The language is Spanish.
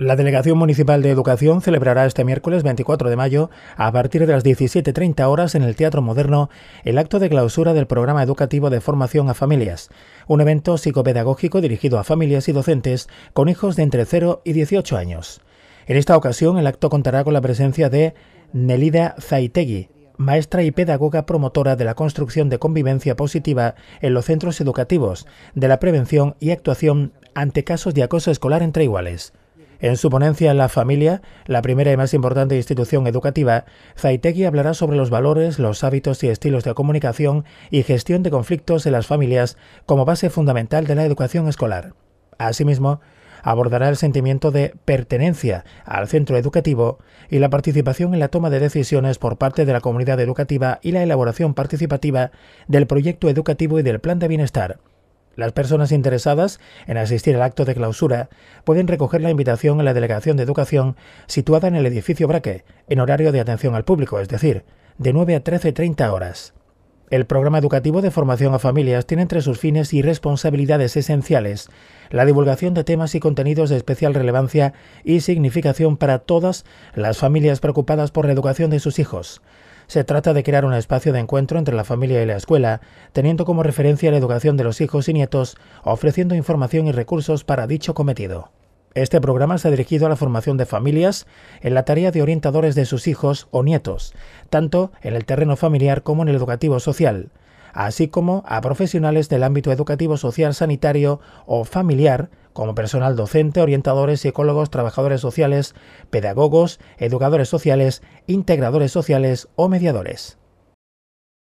La Delegación Municipal de Educación celebrará este miércoles 24 de mayo, a partir de las 17.30 horas en el Teatro Moderno, el acto de clausura del programa educativo de formación a familias, un evento psicopedagógico dirigido a familias y docentes con hijos de entre 0 y 18 años. En esta ocasión, el acto contará con la presencia de Nelida Zaitegui, maestra y pedagoga promotora de la construcción de convivencia positiva en los centros educativos, de la prevención y actuación ante casos de acoso escolar entre iguales. En su ponencia la familia, la primera y más importante institución educativa, Zaitegui hablará sobre los valores, los hábitos y estilos de comunicación y gestión de conflictos en las familias como base fundamental de la educación escolar. Asimismo, abordará el sentimiento de pertenencia al centro educativo y la participación en la toma de decisiones por parte de la comunidad educativa y la elaboración participativa del proyecto educativo y del plan de bienestar. Las personas interesadas en asistir al acto de clausura pueden recoger la invitación en la Delegación de Educación situada en el edificio Braque, en horario de atención al público, es decir, de 9 a 13.30 horas. El programa educativo de formación a familias tiene entre sus fines y responsabilidades esenciales la divulgación de temas y contenidos de especial relevancia y significación para todas las familias preocupadas por la educación de sus hijos, se trata de crear un espacio de encuentro entre la familia y la escuela, teniendo como referencia la educación de los hijos y nietos, ofreciendo información y recursos para dicho cometido. Este programa se ha dirigido a la formación de familias en la tarea de orientadores de sus hijos o nietos, tanto en el terreno familiar como en el educativo social, así como a profesionales del ámbito educativo social sanitario o familiar como personal docente, orientadores, psicólogos, trabajadores sociales, pedagogos, educadores sociales, integradores sociales o mediadores.